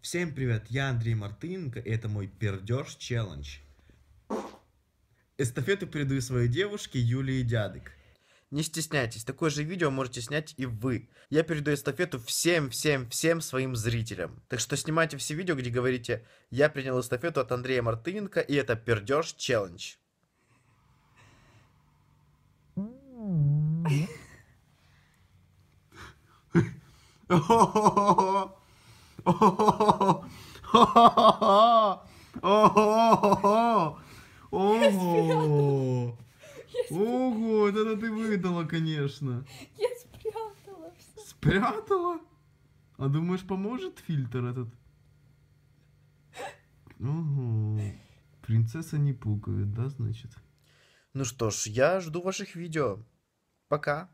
Всем привет, я Андрей Мартыненко, и это мой пердеж челлендж. Эстафету передаю своей девушке Юлии Дядык. Не стесняйтесь, такое же видео можете снять и вы. Я передаю эстафету всем-всем-всем своим зрителям. Так что снимайте все видео, где говорите «Я принял эстафету от Андрея Мартыненко, и это пердеж челлендж». Ho ho Ого! Ого, вот это ты выдала, конечно. Я спрятала все. Спрятала? А думаешь, поможет фильтр этот? Ого. Принцесса не пукает, да, значит? Ну что ж, я жду ваших видео. Пока.